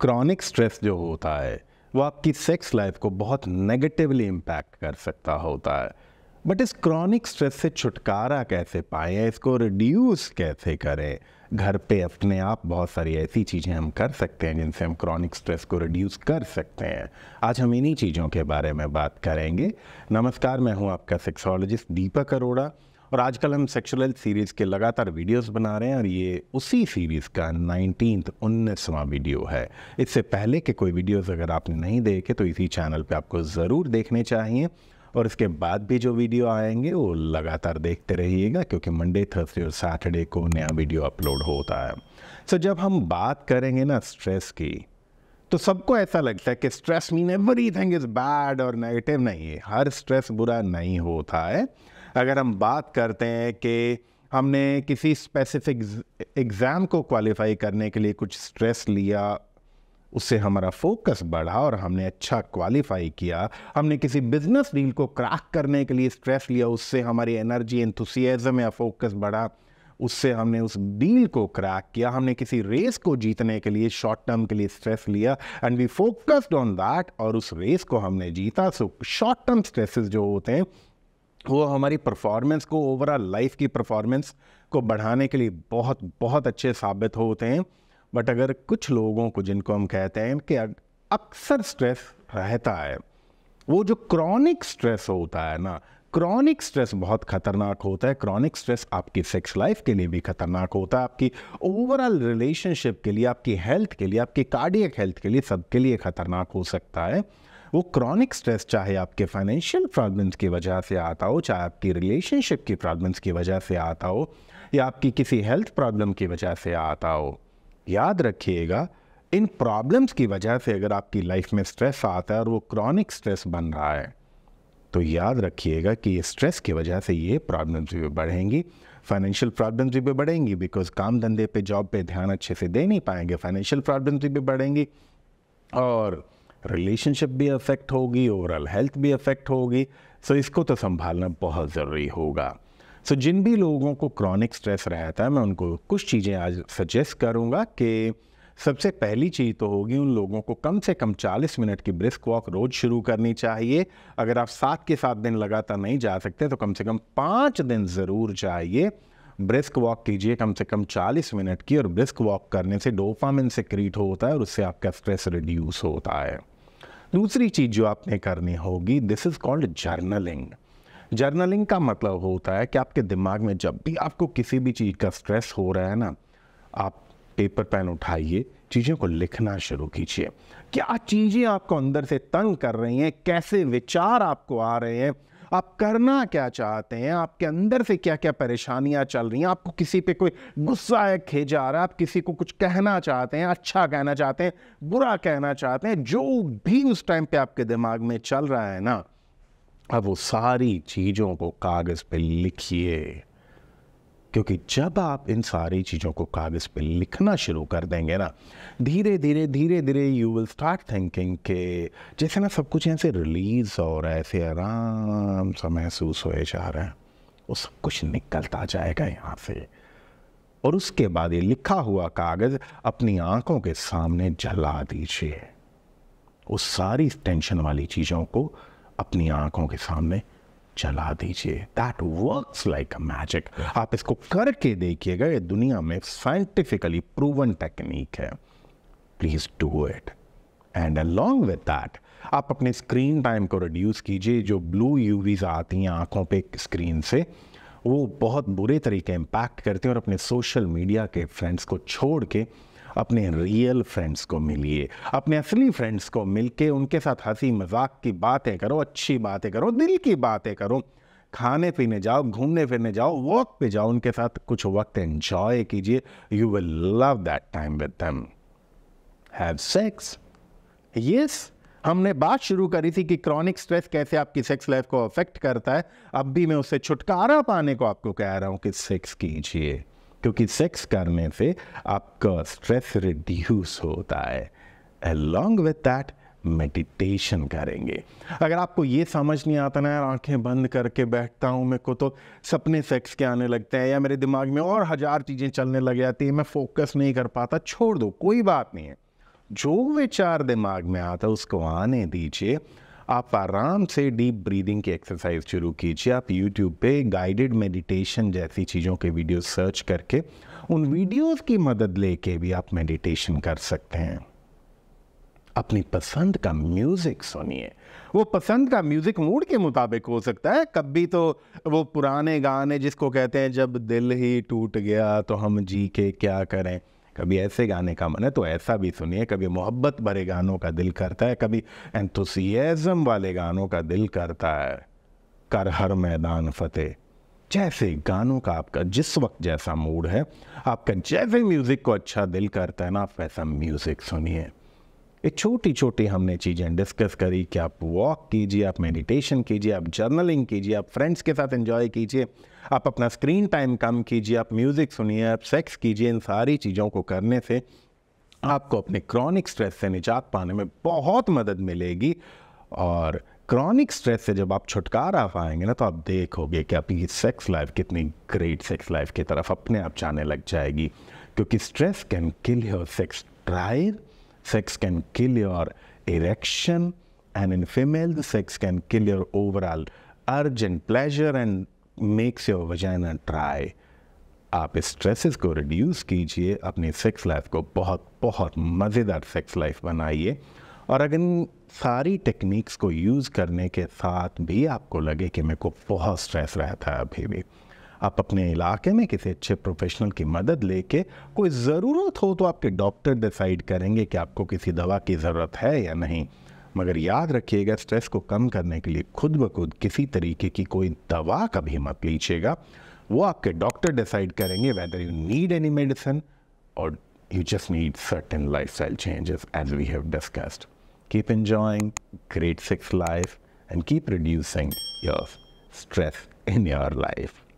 Chronic stress जो होता है वो आपकी सेक्स लाइफ को बहुत नेगेटिवली इम्पैक्ट कर सकता होता है बट इस क्रॉनिक स्ट्रेस से छुटकारा कैसे पाएँ इसको रिड्यूस कैसे करें घर पे अपने आप बहुत सारी ऐसी चीज़ें हम कर सकते हैं जिनसे हम क्रॉनिक स्ट्रेस को रिड्यूस कर सकते हैं आज हम इन्हीं चीज़ों के बारे में बात करेंगे नमस्कार मैं हूँ आपका सेक्सोलॉजिस्ट दीपक अरोड़ा और आजकल हम सेक्शुअल हेल्थ सीरीज़ के लगातार वीडियोस बना रहे हैं और ये उसी सीरीज़ का नाइनटीन उन्नीसवा वीडियो है इससे पहले के कोई वीडियोस अगर आपने नहीं देखे तो इसी चैनल पे आपको ज़रूर देखने चाहिए और इसके बाद भी जो वीडियो आएंगे वो लगातार देखते रहिएगा क्योंकि मंडे थर्सडे और सैटरडे को नया वीडियो अपलोड होता है सो जब हम बात करेंगे ना स्ट्रेस की तो सबको ऐसा लगता है कि stress mean everything is bad और नेगेटिव नहीं है हर स्ट्रेस बुरा नहीं होता है अगर हम बात करते हैं कि हमने किसी स्पेसिफिक एग्ज़ाम को क्वालिफाई करने के लिए कुछ स्ट्रेस लिया उससे हमारा फोकस बढ़ा और हमने अच्छा क्वालिफाई किया हमने किसी बिजनेस डील को क्रैक करने के लिए स्ट्रेस लिया उससे हमारी एनर्जी एंथुसियाज़म या फोकस बढ़ा उससे हमने उस डील को क्रैक किया हमने किसी रेस को जीतने के लिए शॉर्ट टर्म के लिए स्ट्रेस लिया and we focused on that और उस रेस को हमने जीता सो शॉर्ट टर्म स्ट्रेसेस जो होते हैं वो हमारी परफॉर्मेंस को ओवरऑल लाइफ की परफॉर्मेंस को बढ़ाने के लिए बहुत बहुत अच्छे साबित होते हैं बट अगर कुछ लोगों को जिनको हम कहते हैं कि अक्सर स्ट्रेस रहता है वो जो क्रॉनिक स्ट्रेस होता है ना क्रॉनिक स्ट्रेस बहुत खतरनाक होता है क्रॉनिक स्ट्रेस आपकी सेक्स लाइफ के लिए भी खतरनाक होता है आपकी ओवरऑल रिलेशनशिप के लिए आपकी हेल्थ के लिए आपकी कार्डियक हेल्थ के लिए सबके लिए खतरनाक हो सकता है वो क्रॉनिक स्ट्रेस चाहे आपके फाइनेंशियल प्रॉब्लम्स की वजह से आता हो चाहे आपकी रिलेशनशिप की प्रॉब्लम्स की वजह से आता हो या आपकी किसी हेल्थ प्रॉब्लम की वजह से आता हो याद रखिएगा इन प्रॉब्लम्स की वजह से अगर आपकी लाइफ में स्ट्रेस आता है और वो क्रॉनिक स्ट्रेस बन रहा है तो याद रखिएगा कि ये स्ट्रेस की वजह से ये प्रॉब्लम्स भी बढ़ेंगी फाइनेंशियल प्रॉब्लम्स भी बढ़ेंगी बिकॉज काम धंधे पे जॉब पे ध्यान अच्छे से दे नहीं पाएंगे फाइनेंशियल प्रॉब्लम्स भी बढ़ेंगी और रिलेशनशिप भी अफेक्ट होगी ओवरऑल हेल्थ भी अफेक्ट होगी सो इसको तो संभालना बहुत ज़रूरी होगा सो जिन भी लोगों को क्रॉनिक स्ट्रेस रहता है मैं उनको कुछ चीज़ें आज सजेस्ट करूँगा कि सबसे पहली चीज़ तो होगी उन लोगों को कम से कम 40 मिनट की ब्रिस्क वॉक रोज़ शुरू करनी चाहिए अगर आप सात के सात दिन लगातार नहीं जा सकते तो कम से कम पाँच दिन ज़रूर चाहिए ब्रिस्क वॉक कीजिए कम से कम 40 मिनट की और ब्रिस्क वॉक करने से डोपामिन से क्रिएट होता है और उससे आपका स्ट्रेस रिड्यूस होता है दूसरी चीज़ जो आपने करनी होगी this is called journaling journaling का मतलब होता है कि आपके दिमाग में जब भी आपको किसी भी चीज़ का स्ट्रेस हो रहा है ना आप पेपर पेन उठाइए चीज़ों को लिखना शुरू कीजिए क्या चीज़ें आपको अंदर से तंग कर रही हैं कैसे विचार आपको आ रहे हैं आप करना क्या चाहते हैं आपके अंदर से क्या क्या परेशानियां चल रही हैं आपको किसी पे कोई गुस्सा है खेजा आ रहा है आप किसी को कुछ कहना चाहते हैं अच्छा कहना चाहते हैं बुरा कहना चाहते हैं जो भी उस टाइम पे आपके दिमाग में चल रहा है ना अब वो सारी चीज़ों को कागज़ पे लिखिए क्योंकि जब आप इन सारी चीज़ों को कागज़ पे लिखना शुरू कर देंगे ना धीरे धीरे धीरे धीरे यू विल स्टार्ट थिंकिंग के जैसे ना सब कुछ ऐसे रिलीज़ हो रहा है ऐसे आराम सा महसूस होए जा रहा है वो सब कुछ निकलता जाएगा यहाँ से और उसके बाद ये लिखा हुआ कागज़ अपनी आंखों के सामने जला दीजिए उस सारी टेंशन वाली चीज़ों को अपनी आंखों के सामने चला दीजिए that works like a magic आप इसको करके देखिएगा ये दुनिया में साइंटिफिकली प्रूवन टेक्निक है please do it and along with that आप अपने स्क्रीन टाइम को रिड्यूस कीजिए जो ब्लू यूवीज आती हैं आंखों पे स्क्रीन से वो बहुत बुरे तरीके इम्पैक्ट करते हैं और अपने सोशल मीडिया के फ्रेंड्स को छोड़ के अपने रियल फ्रेंड्स को मिलिए अपने असली फ्रेंड्स को मिलके उनके साथ हंसी मजाक की बातें करो अच्छी बातें करो दिल की बातें करो खाने पीने जाओ घूमने फिरने जाओ वॉक पे जाओ उनके साथ कुछ वक्त एंजॉय कीजिए you will love that time with them have sex yes हमने बात शुरू करी थी कि क्रॉनिक स्ट्रेस कैसे आपकी सेक्स लाइफ को अफेक्ट करता है अब भी मैं उससे छुटकारा पाने को आपको कह रहा हूँ कि सेक्स कीजिए क्योंकि सेक्स करने से आपका स्ट्रेस रिड्यूस होता है अलॉन्ग विथ दैट मेडिटेशन करेंगे अगर आपको ये समझ नहीं आता ना यार आंखें बंद करके बैठता हूँ मेरे को तो सपने सेक्स के आने लगते हैं या मेरे दिमाग में और हज़ार चीज़ें चलने लग जाती है मैं फोकस नहीं कर पाता छोड़ दो कोई बात नहीं है जो विचार दिमाग में आता है उसको आने दीजिए आप आराम से डीप ब्रीदिंग की एक्सरसाइज शुरू कीजिए आप यूट्यूब पे गाइडेड मेडिटेशन जैसी चीज़ों के वीडियो सर्च करके उन वीडियोस की मदद लेके भी आप मेडिटेशन कर सकते हैं अपनी पसंद का म्यूज़िक सुनिए वो पसंद का म्यूज़िक मूड के मुताबिक हो सकता है कभी तो वो पुराने गाने जिसको कहते हैं जब दिल ही टूट गया तो हम जी के क्या करें कभी ऐसे गाने का मन है तो ऐसा भी सुनिए कभी मोहब्बत भरे गानों का दिल करता है कभी एंथुसियाज़म वाले गानों का दिल करता है कर हर मैदान फतेह जैसे गानों का आपका जिस वक्त जैसा मूड है आपका जैसे म्यूज़िक को अच्छा दिल करता है ना आप वैसा म्यूज़िक सुनिए ये छोटी छोटी हमने चीज़ें डिस्कस करी कि आप वॉक कीजिए आप मेडिटेशन कीजिए आप जर्नलिंग कीजिए आप फ्रेंड्स के साथ एंजॉय कीजिए आप अपना स्क्रीन टाइम कम कीजिए आप म्यूज़िक सुनिए आप सेक्स कीजिए इन सारी चीज़ों को करने से आपको अपने क्रॉनिक स्ट्रेस से निजात पाने में बहुत मदद मिलेगी और क्रॉनिक स्ट्रेस से जब आप छुटकारा पाएंगे ना तो आप देखोगे कि आपकी सेक्स लाइफ कितनी ग्रेट सेक्स लाइफ की तरफ अपने आप जाने लग जाएगी क्योंकि stress can kill your sex drive Sex can kill your erection, and in female, the sex can kill your overall urge and pleasure and makes your vagina dry. आप stresses को रिड्यूस कीजिए अपने सेक्स लाइफ को बहुत बहुत मज़ेदार sex life बनाइए और अगर सारी टेक्निक्स को यूज़ करने के साथ भी आपको लगे कि मेरे को बहुत स्ट्रेस रहता है अभी भी आप अपने इलाके में किसी अच्छे प्रोफेशनल की मदद लेके कोई ज़रूरत हो तो आपके डॉक्टर डिसाइड करेंगे कि आपको किसी दवा की ज़रूरत है या नहीं मगर याद रखिएगा स्ट्रेस को कम करने के लिए खुद ब खुद किसी तरीके की कोई दवा कभी मत लीजिएगा वो आपके डॉक्टर डिसाइड करेंगे whether you need any medicine और you just need certain lifestyle changes as we have discussed keep enjoying great sex life and keep reducing your stress in your life